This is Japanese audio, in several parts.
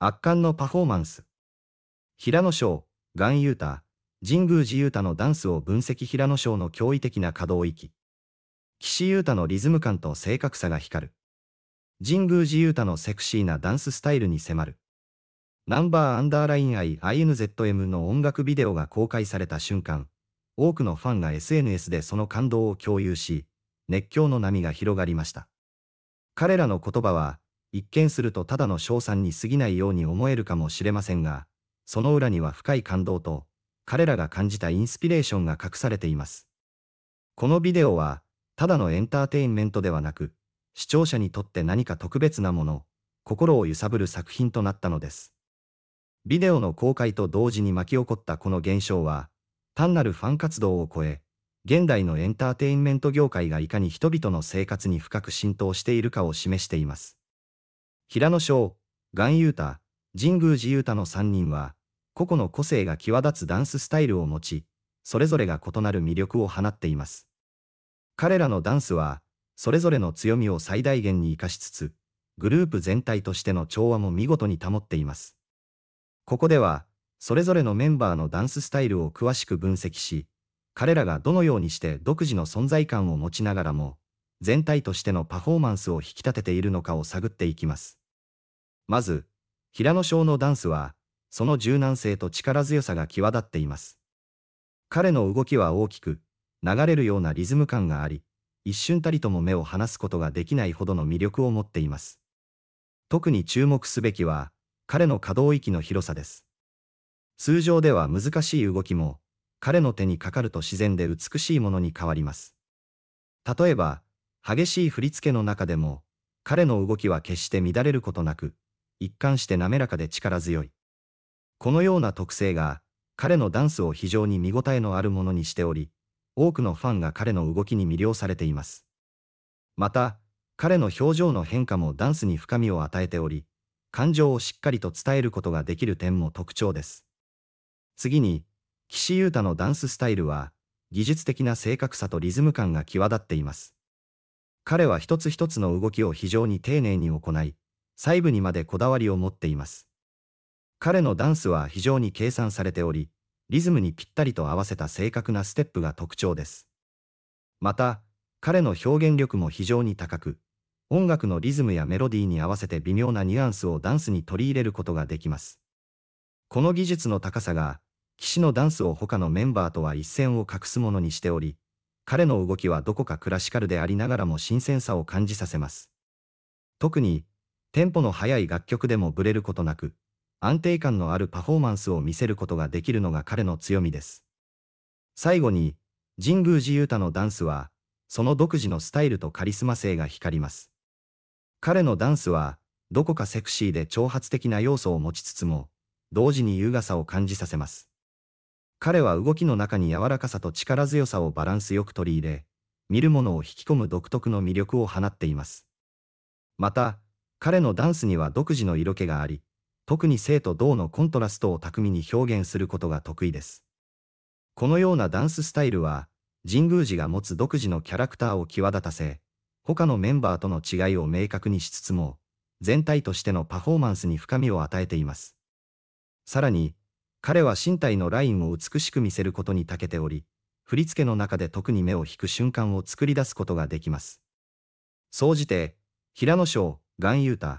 圧巻のパフォーマンス。平野翔、ガンユータ、神宮寺ユータのダンスを分析平野翔の驚異的な可動域。岸優太のリズム感と正確さが光る。神宮寺優太のセクシーなダンススタイルに迫る。ナンバーアンダーライン IINZM の音楽ビデオが公開された瞬間、多くのファンが SNS でその感動を共有し、熱狂の波が広がりました。彼らの言葉は、一見するとただの賞賛に過ぎないように思えるかもしれませんが、その裏には深い感動と、彼らが感じたインスピレーションが隠されています。このビデオは、ただのエンターテインメントではなく、視聴者にとって何か特別なもの、心を揺さぶる作品となったのです。ビデオの公開と同時に巻き起こったこの現象は、単なるファン活動を超え、現代のエンターテインメント業界がいかに人々の生活に深く浸透しているかを示しています。平野翔、岩優太、神宮寺優太の3人は、個々の個性が際立つダンススタイルを持ち、それぞれが異なる魅力を放っています。彼らのダンスは、それぞれの強みを最大限に活かしつつ、グループ全体としての調和も見事に保っています。ここでは、それぞれのメンバーのダンススタイルを詳しく分析し、彼らがどのようにして独自の存在感を持ちながらも、全体としてのパフォーマンスを引き立てているのかを探っていきます。まず、平野翔のダンスは、その柔軟性と力強さが際立っています。彼の動きは大きく、流れるようなリズム感があり、一瞬たりとも目を離すことができないほどの魅力を持っています。特に注目すべきは、彼の可動域の広さです。通常では難しい動きも、彼の手にかかると自然で美しいものに変わります。例えば、激しい振り付けの中でも、彼の動きは決して乱れることなく、一貫して滑らかで力強い。このような特性が、彼のダンスを非常に見応えのあるものにしており、多くのファンが彼の動きに魅了されています。また、彼の表情の変化もダンスに深みを与えており、感情をしっかりと伝えることができる点も特徴です。次に、岸優太のダンススタイルは、技術的な正確さとリズム感が際立っています。彼は一つ一つの動きを非常に丁寧に行い、細部にまでこだわりを持っています。彼のダンスは非常に計算されており、リズムにぴったりと合わせた正確なステップが特徴です。また、彼の表現力も非常に高く、音楽のリズムやメロディーに合わせて微妙なニュアンスをダンスに取り入れることができます。この技術の高さが、騎士のダンスを他のメンバーとは一線を画すものにしており、彼の動きはどこかクラシカルでありながらも新鮮さを感じさせます。特に、テンポの速い楽曲でもブレることなく、安定感のあるパフォーマンスを見せることができるのが彼の強みです。最後に、神宮寺勇太のダンスは、その独自のスタイルとカリスマ性が光ります。彼のダンスは、どこかセクシーで挑発的な要素を持ちつつも、同時に優雅さを感じさせます。彼は動きの中に柔らかさと力強さをバランスよく取り入れ、見る者を引き込む独特の魅力を放っています。また、彼のダンスには独自の色気があり、特に生と銅のコントラストを巧みに表現することが得意です。このようなダンススタイルは、神宮寺が持つ独自のキャラクターを際立たせ、他のメンバーとの違いを明確にしつつも、全体としてのパフォーマンスに深みを与えています。さらに、彼は身体のラインを美しく見せることに長けており、振り付けの中で特に目を引く瞬間を作り出すことができます。総じて、平野翔、岩優太、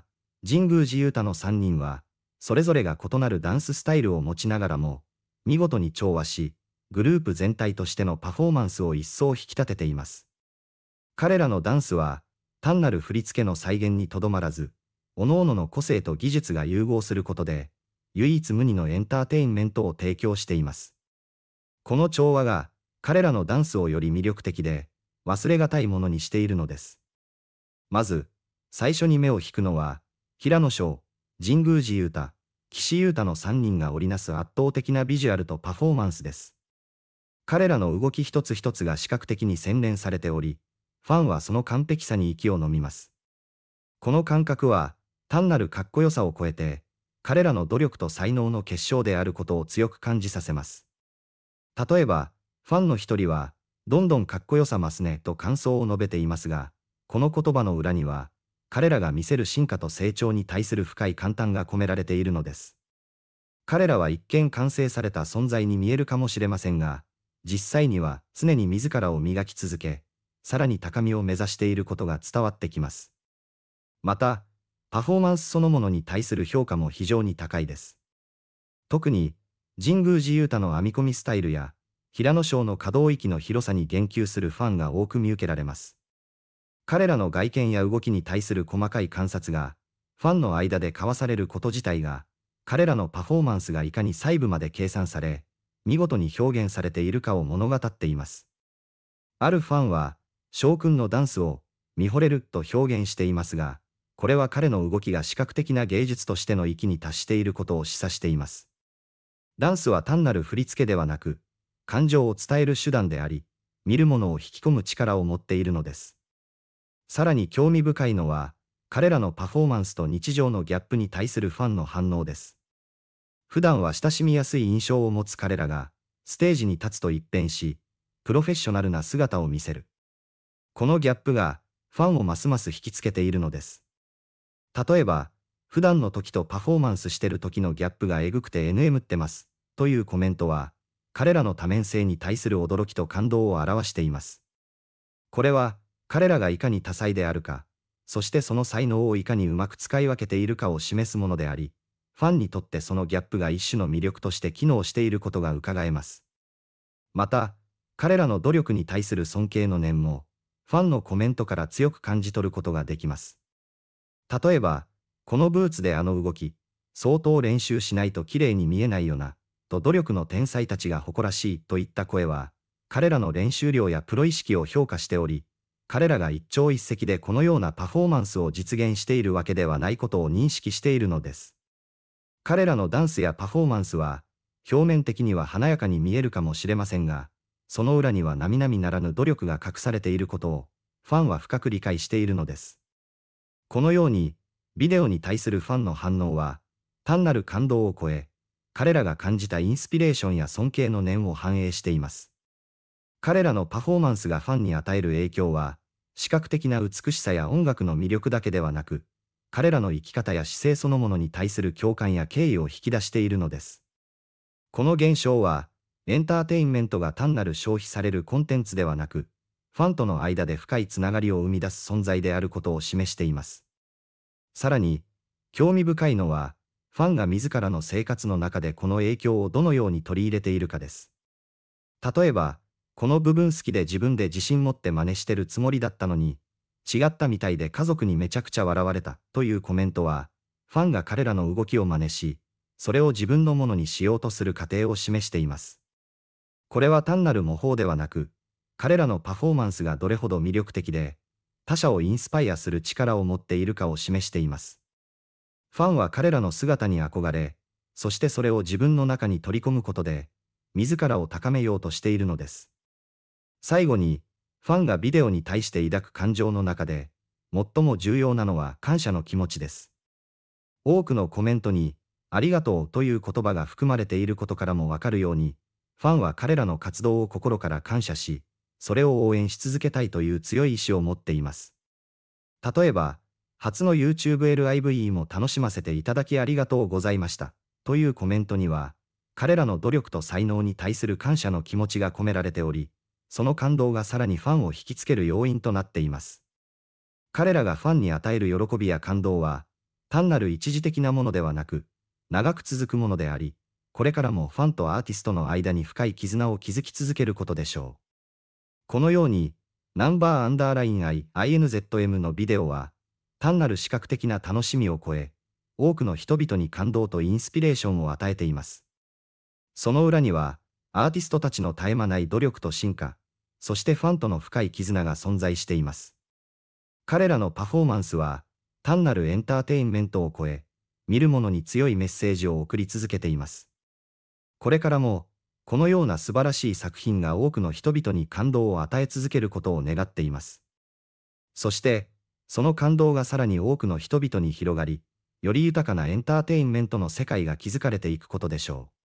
神宮寺優太の3人は、それぞれが異なるダンススタイルを持ちながらも、見事に調和し、グループ全体としてのパフォーマンスを一層引き立てています。彼らのダンスは、単なる振り付けの再現にとどまらず、各々の個性と技術が融合することで、唯一無二のエンターテインメントを提供しています。この調和が彼らのダンスをより魅力的で忘れがたいものにしているのです。まず、最初に目を引くのは、平野翔、神宮寺優太、岸優太の3人が織りなす圧倒的なビジュアルとパフォーマンスです。彼らの動き一つ一つが視覚的に洗練されており、ファンはその完璧さに息を飲みます。この感覚は、単なるかっこよさを超えて、彼らの努力と才能の結晶であることを強く感じさせます。例えば、ファンの一人は、どんどんかっこよさますねと感想を述べていますが、この言葉の裏には、彼らが見せる進化と成長に対する深い感嘆が込められているのです。彼らは一見完成された存在に見えるかもしれませんが、実際には常に自らを磨き続け、さらに高みを目指していることが伝わってきます。また、パフォーマンスそのものに対する評価も非常に高いです。特に、神宮寺雄太の編み込みスタイルや、平野省の可動域の広さに言及するファンが多く見受けられます。彼らの外見や動きに対する細かい観察が、ファンの間で交わされること自体が、彼らのパフォーマンスがいかに細部まで計算され、見事に表現されているかを物語っています。あるファンは、翔くんのダンスを、見惚れると表現していますが、これは彼の動きが視覚的な芸術としての域に達していることを示唆しています。ダンスは単なる振り付けではなく、感情を伝える手段であり、見る者を引き込む力を持っているのです。さらに興味深いのは、彼らのパフォーマンスと日常のギャップに対するファンの反応です。普段は親しみやすい印象を持つ彼らが、ステージに立つと一変し、プロフェッショナルな姿を見せる。このギャップが、ファンをますます引きつけているのです。例えば、普段の時とパフォーマンスしてる時のギャップがえぐくて NM ってます、というコメントは、彼らの多面性に対する驚きと感動を表しています。これは、彼らがいかに多彩であるか、そしてその才能をいかにうまく使い分けているかを示すものであり、ファンにとってそのギャップが一種の魅力として機能していることが伺えます。また、彼らの努力に対する尊敬の念も、ファンのコメントから強く感じ取ることができます。例えば、このブーツであの動き、相当練習しないと綺麗に見えないよな、と努力の天才たちが誇らしいといった声は、彼らの練習量やプロ意識を評価しており、彼らが一朝一夕でこのようなパフォーマンスを実現しているわけではないことを認識しているのです。彼らのダンスやパフォーマンスは、表面的には華やかに見えるかもしれませんが、その裏には並々ならぬ努力が隠されていることを、ファンは深く理解しているのです。このように、ビデオに対するファンの反応は、単なる感動を超え、彼らが感じたインスピレーションや尊敬の念を反映しています。彼らのパフォーマンスがファンに与える影響は、視覚的な美しさや音楽の魅力だけではなく、彼らの生き方や姿勢そのものに対する共感や敬意を引き出しているのです。この現象は、エンターテインメントが単なる消費されるコンテンツではなく、ファンとの間で深いつながりを生み出す存在であることを示しています。さらに、興味深いのは、ファンが自らの生活の中でこの影響をどのように取り入れているかです。例えば、この部分好きで自分で自信持って真似してるつもりだったのに、違ったみたいで家族にめちゃくちゃ笑われたというコメントは、ファンが彼らの動きを真似し、それを自分のものにしようとする過程を示しています。これは単なる模倣ではなく、彼らのパフォーマンスがどれほど魅力的で、他者をインスパイアする力を持っているかを示しています。ファンは彼らの姿に憧れ、そしてそれを自分の中に取り込むことで、自らを高めようとしているのです。最後に、ファンがビデオに対して抱く感情の中で、最も重要なのは感謝の気持ちです。多くのコメントに、ありがとうという言葉が含まれていることからもわかるように、ファンは彼らの活動を心から感謝し、それを応援し続けたいという強い意志を持っています。例えば、初の YouTubeLIVE も楽しませていただきありがとうございました。というコメントには、彼らの努力と才能に対する感謝の気持ちが込められており、その感動がさらにファンを引きつける要因となっています。彼らがファンに与える喜びや感動は、単なる一時的なものではなく、長く続くものであり、これからもファンとアーティストの間に深い絆を築き続けることでしょう。このように、ナンバーアンダーライン i INZM のビデオは、単なる視覚的な楽しみを超え、多くの人々に感動とインスピレーションを与えています。その裏には、アーティストたちの絶え間ない努力と進化、そしてファンとの深い絆が存在しています。彼らのパフォーマンスは、単なるエンターテインメントを超え、見る者に強いメッセージを送り続けています。これからも、このような素晴らしい作品が多くの人々に感動を与え続けることを願っています。そして、その感動がさらに多くの人々に広がり、より豊かなエンターテインメントの世界が築かれていくことでしょう。